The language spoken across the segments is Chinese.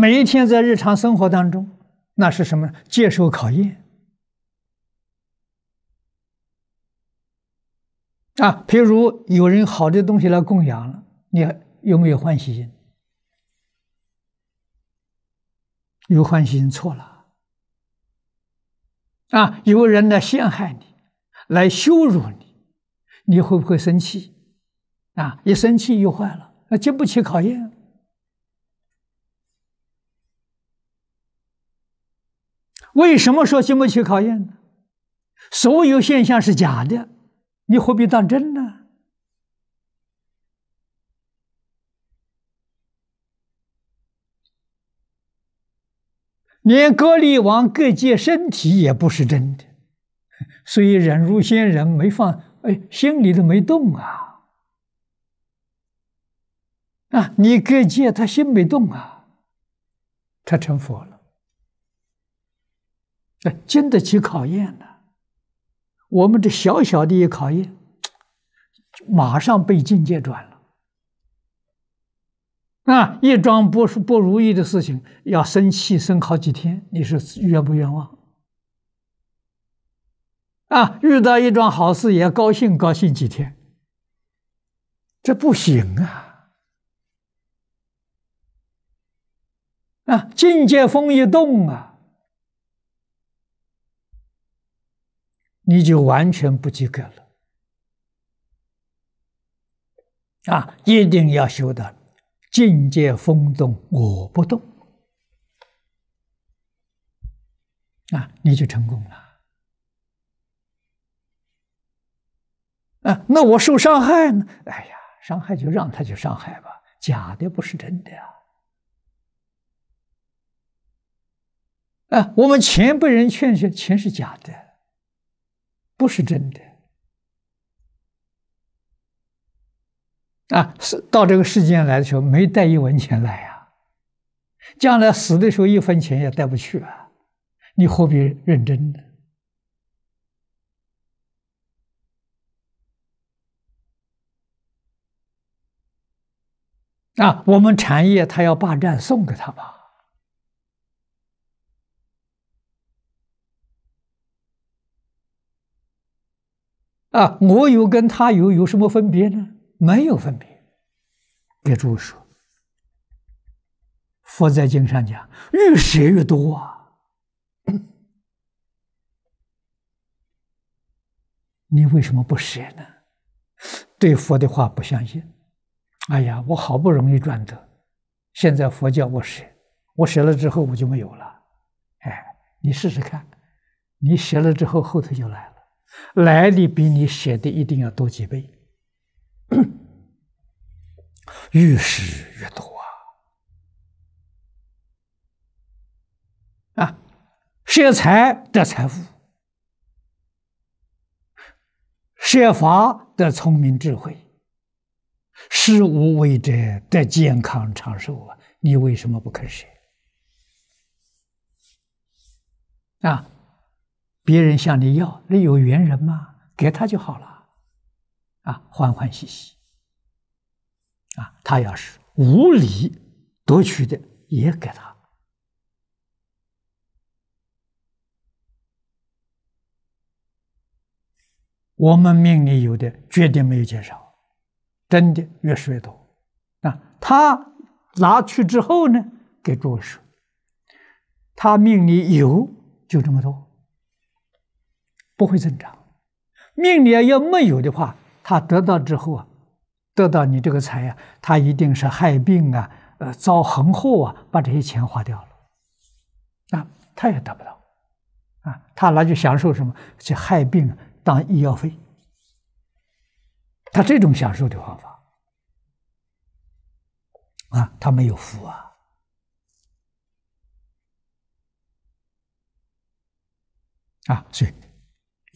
每一天在日常生活当中，那是什么？接受考验啊！譬如有人好的东西来供养了，你有没有欢喜心？有欢喜心错了啊！有人来陷害你，来羞辱你，你会不会生气？啊！一生气又坏了，那经不起考验。为什么说经不起考验呢？所有现象是假的，你何必当真呢？连割裂王各界身体也不是真的，所以忍辱仙人没放，哎，心里头没动啊。啊，你各界，他心没动啊，他成佛了。哎，经得起考验的，我们这小小的一考验，马上被境界转了。啊，一桩不是不如意的事情，要生气生好几天，你是冤不冤枉？啊，遇到一桩好事，也高兴高兴几天，这不行啊！啊，境界风一动啊！你就完全不及格了，啊！一定要修到境界风动我不动，啊，你就成功了。啊，那我受伤害呢？哎呀，伤害就让他去伤害吧，假的不是真的啊！啊，我们钱被人劝说，钱是假的。不是真的，啊，是到这个世间来的时候没带一文钱来呀，将来死的时候一分钱也带不去啊，你何必认真呢？啊，我们产业他要霸占，送给他吧。啊，我有跟他有有什么分别呢？没有分别。给诸位说，佛在经上讲，越舍越多啊。你为什么不舍呢？对佛的话不相信。哎呀，我好不容易转得，现在佛教我舍，我舍了之后我就没有了。哎，你试试看，你舍了之后后头就来了。来的比你写的一定要多几倍，越是越多啊！啊，舍财得财富，舍法得聪明智慧，施无畏者得健康长寿啊！你为什么不肯舍？啊！别人向你要，那有缘人嘛，给他就好了，啊，欢欢喜喜，啊，他要是无理夺取的，也给他。我们命里有的，绝对没有减少，真的越说越多。啊，他拿去之后呢，给位说，他命里有就这么多。不会增长，命里啊要没有的话，他得到之后啊，得到你这个财呀，他一定是害病啊，呃，遭横祸啊，把这些钱花掉了，啊，他也得不到，啊，他拿去享受什么？去害病当医药费，他这种享受的方法，啊，他没有福啊，啊，所以。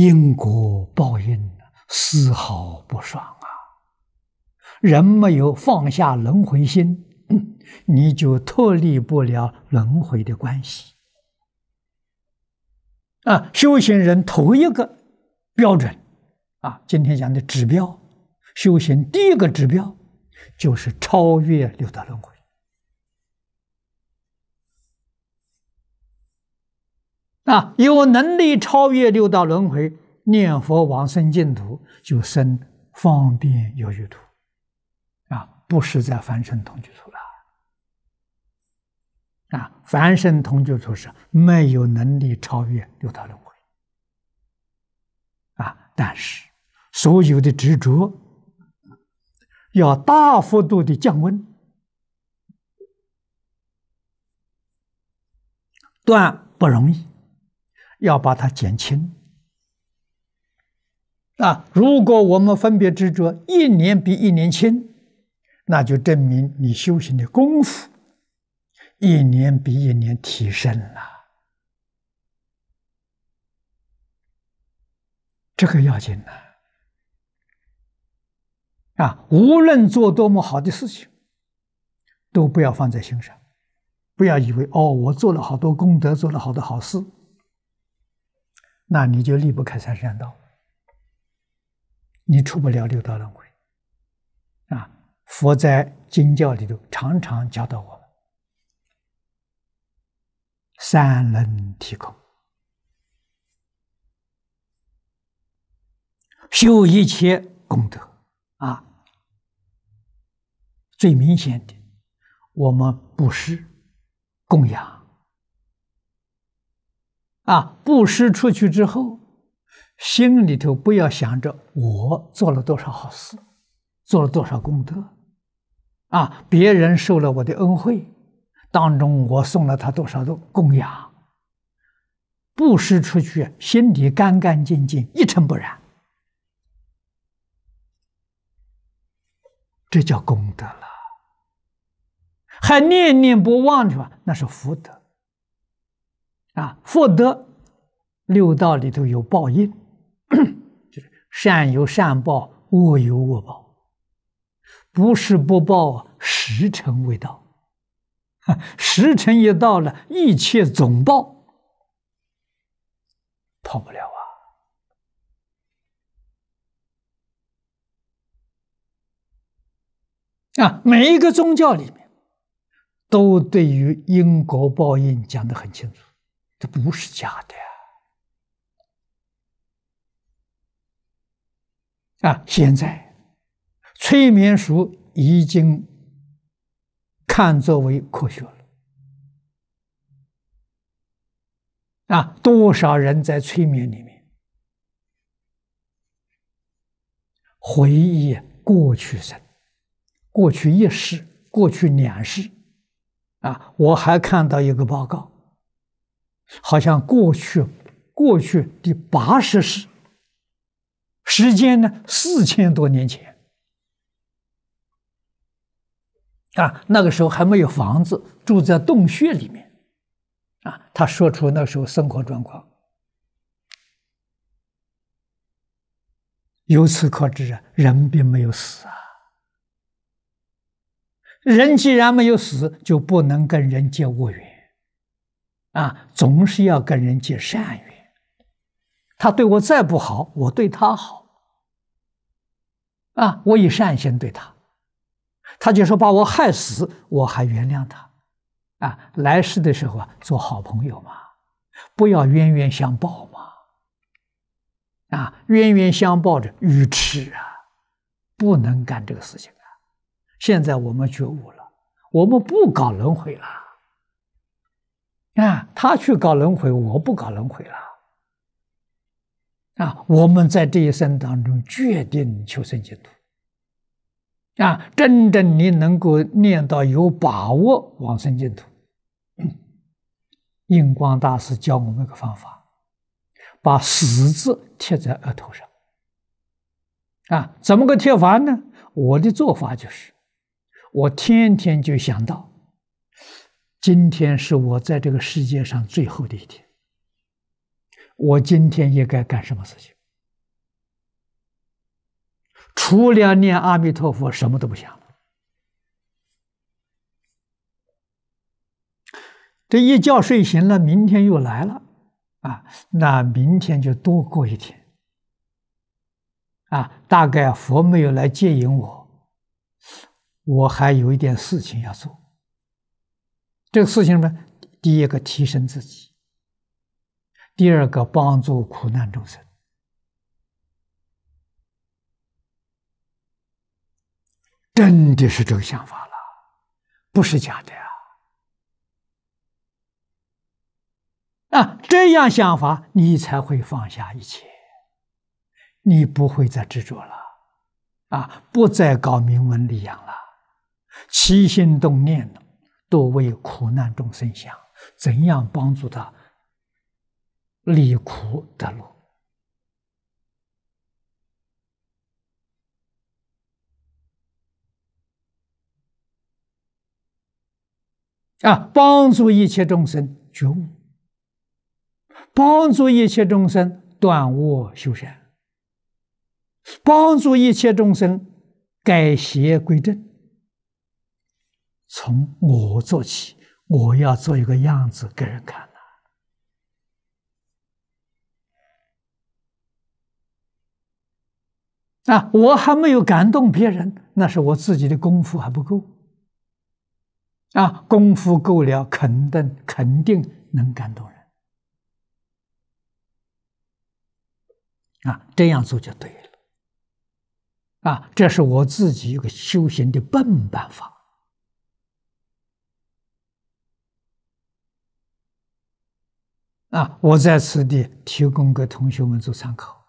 因果报应，丝毫不爽啊！人没有放下轮回心，你就脱离不了轮回的关系啊！修行人头一个标准啊，今天讲的指标，修行第一个指标就是超越六道轮回。啊，有能力超越六道轮回，念佛往生净土，就生方便有余土，啊，不是在凡尘同居处了。啊，凡尘同居处是没有能力超越六道轮回，啊，但是所有的执着要大幅度的降温，断不容易。要把它减轻啊！如果我们分别执着，一年比一年轻，那就证明你修行的功夫一年比一年提升了。这个要紧呐。啊，无论做多么好的事情，都不要放在心上，不要以为哦，我做了好多功德，做了好多好事。那你就离不开三十三道，你出不了六道轮回啊！佛在经教里头常常教导我们：三轮体空，修一切功德啊，最明显的，我们布施供养。啊，布施出去之后，心里头不要想着我做了多少好事，做了多少功德，啊，别人受了我的恩惠，当中我送了他多少的供养。布施出去，心里干干净净，一尘不染，这叫功德了。还念念不忘的话，那是福德。啊，福德六道里头有报应，就是善有善报，恶有恶报，不是不报，时辰未到。时辰一到了，一切总报，报不了啊！啊，每一个宗教里面，都对于因果报应讲的很清楚。这不是假的呀！啊，现在催眠术已经看作为科学了。啊，多少人在催眠里面回忆过去生，过去一世，过去两世。啊，我还看到一个报告。好像过去，过去第八十世，时间呢四千多年前，啊，那个时候还没有房子，住在洞穴里面，啊，他说出那时候生活状况。由此可知啊，人并没有死啊。人既然没有死，就不能跟人结无缘。啊，总是要跟人结善缘。他对我再不好，我对他好。啊，我以善心对他，他就说把我害死，我还原谅他。啊，来世的时候啊，做好朋友嘛，不要冤冤相报嘛。啊，冤冤相报的愚痴啊，不能干这个事情啊。现在我们觉悟了，我们不搞轮回了。啊，他去搞轮回，我不搞轮回了。啊，我们在这一生当中决定求生净土。啊，真正你能够念到有把握往生净土，印光大师教我们个方法，把十字贴在额头上。啊，怎么个贴法呢？我的做法就是，我天天就想到。今天是我在这个世界上最后的一天，我今天应该干什么事情？除了念阿弥陀佛，什么都不想了。这一觉睡醒了，明天又来了，啊，那明天就多过一天，啊，大概佛没有来接引我，我还有一点事情要做。这个事情呢，第一个提升自己，第二个帮助苦难众生。真的是这个想法了，不是假的呀！啊，这样想法，你才会放下一切，你不会再执着了，啊，不再搞名闻利养了，起心动念了。都为苦难众生想，怎样帮助他离苦得乐？啊，帮助一切众生觉悟，帮助一切众生断恶修善，帮助一切众生改邪归正。从我做起，我要做一个样子给人看呐！啊，我还没有感动别人，那是我自己的功夫还不够。啊，功夫够了，肯定肯定能感动人。啊，这样做就对了。啊，这是我自己一个修行的笨办法。啊，我在此地提供给同学们做参考。